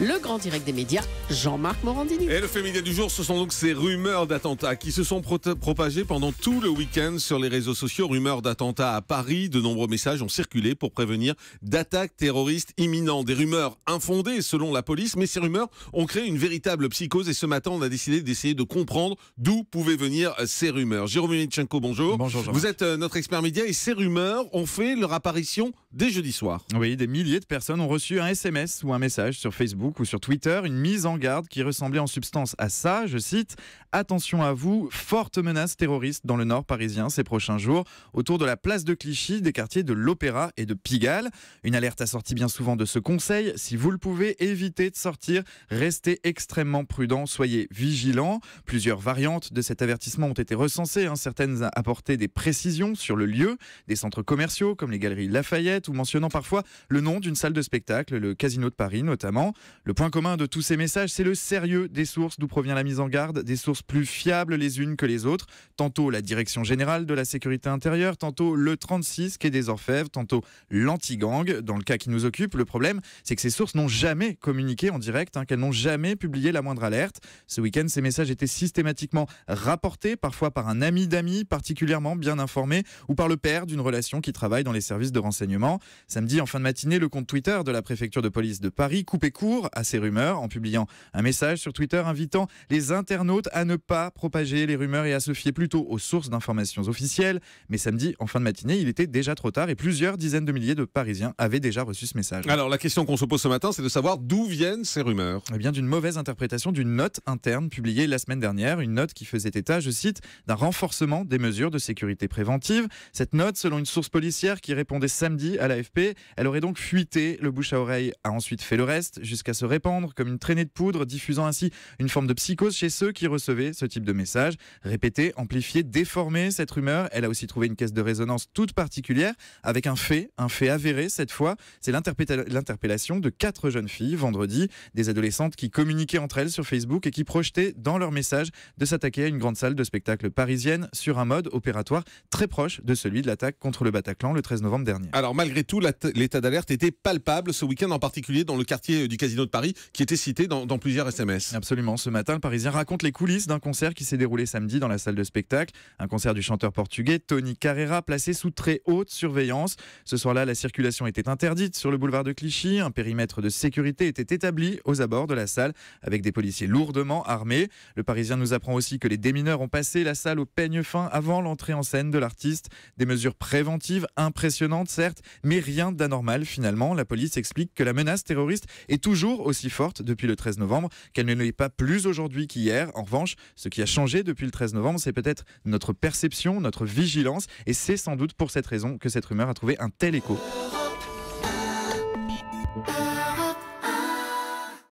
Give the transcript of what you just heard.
Le grand direct des médias, Jean-Marc Morandini. Et le fait média du jour, ce sont donc ces rumeurs d'attentats qui se sont propagées pendant tout le week-end sur les réseaux sociaux. Rumeurs d'attentats à Paris, de nombreux messages ont circulé pour prévenir d'attaques terroristes imminentes. Des rumeurs infondées selon la police, mais ces rumeurs ont créé une véritable psychose et ce matin, on a décidé d'essayer de comprendre d'où pouvaient venir ces rumeurs. Jérôme Militchenko, bonjour. Bonjour. Vous êtes euh, notre expert média et ces rumeurs ont fait leur apparition dès jeudi soir. Oui, des milliers de personnes ont reçu un SMS ou un message sur Facebook ou sur Twitter, une mise en garde qui ressemblait en substance à ça, je cite, Attention à vous, forte menace terroriste dans le nord parisien ces prochains jours, autour de la place de Clichy, des quartiers de l'Opéra et de Pigalle. Une alerte assortie bien souvent de ce conseil, si vous le pouvez, évitez de sortir, restez extrêmement prudent, soyez vigilants. Plusieurs variantes de cet avertissement ont été recensées, hein. certaines apportaient des précisions sur le lieu, des centres commerciaux comme les galeries Lafayette ou mentionnant parfois le nom d'une salle de spectacle, le Casino de Paris notamment notamment. Le point commun de tous ces messages, c'est le sérieux des sources d'où provient la mise en garde, des sources plus fiables les unes que les autres, tantôt la Direction générale de la sécurité intérieure, tantôt le 36 qui est des Orfèvres, tantôt l'anti-gang. Dans le cas qui nous occupe, le problème, c'est que ces sources n'ont jamais communiqué en direct, hein, qu'elles n'ont jamais publié la moindre alerte. Ce week-end, ces messages étaient systématiquement rapportés, parfois par un ami d'amis particulièrement bien informé, ou par le père d'une relation qui travaille dans les services de renseignement. Samedi, en fin de matinée, le compte Twitter de la préfecture de police de Paris couper court à ces rumeurs en publiant un message sur Twitter invitant les internautes à ne pas propager les rumeurs et à se fier plutôt aux sources d'informations officielles. Mais samedi, en fin de matinée, il était déjà trop tard et plusieurs dizaines de milliers de Parisiens avaient déjà reçu ce message. Alors la question qu'on se pose ce matin, c'est de savoir d'où viennent ces rumeurs. Eh bien, d'une mauvaise interprétation d'une note interne publiée la semaine dernière, une note qui faisait état, je cite, d'un renforcement des mesures de sécurité préventive. Cette note, selon une source policière qui répondait samedi à l'AFP, elle aurait donc fuité, le bouche à oreille a ensuite fait le reste jusqu'à se répandre comme une traînée de poudre, diffusant ainsi une forme de psychose chez ceux qui recevaient ce type de message. répéter amplifier déformer cette rumeur, elle a aussi trouvé une caisse de résonance toute particulière avec un fait, un fait avéré cette fois. C'est l'interpellation de quatre jeunes filles vendredi, des adolescentes qui communiquaient entre elles sur Facebook et qui projetaient dans leur message de s'attaquer à une grande salle de spectacle parisienne sur un mode opératoire très proche de celui de l'attaque contre le Bataclan le 13 novembre dernier. Alors malgré tout, l'état d'alerte était palpable ce week-end en particulier dans le quartier euh, du Casino de Paris qui était cité dans, dans plusieurs SMS. Absolument. Ce matin, le Parisien raconte les coulisses d'un concert qui s'est déroulé samedi dans la salle de spectacle. Un concert du chanteur portugais Tony Carrera placé sous très haute surveillance. Ce soir-là, la circulation était interdite sur le boulevard de Clichy. Un périmètre de sécurité était établi aux abords de la salle avec des policiers lourdement armés. Le Parisien nous apprend aussi que les démineurs ont passé la salle au peigne fin avant l'entrée en scène de l'artiste. Des mesures préventives impressionnantes, certes, mais rien d'anormal finalement. La police explique que la menace terroriste est toujours aussi forte depuis le 13 novembre, qu'elle ne l'est pas plus aujourd'hui qu'hier. En revanche, ce qui a changé depuis le 13 novembre, c'est peut-être notre perception, notre vigilance, et c'est sans doute pour cette raison que cette rumeur a trouvé un tel écho.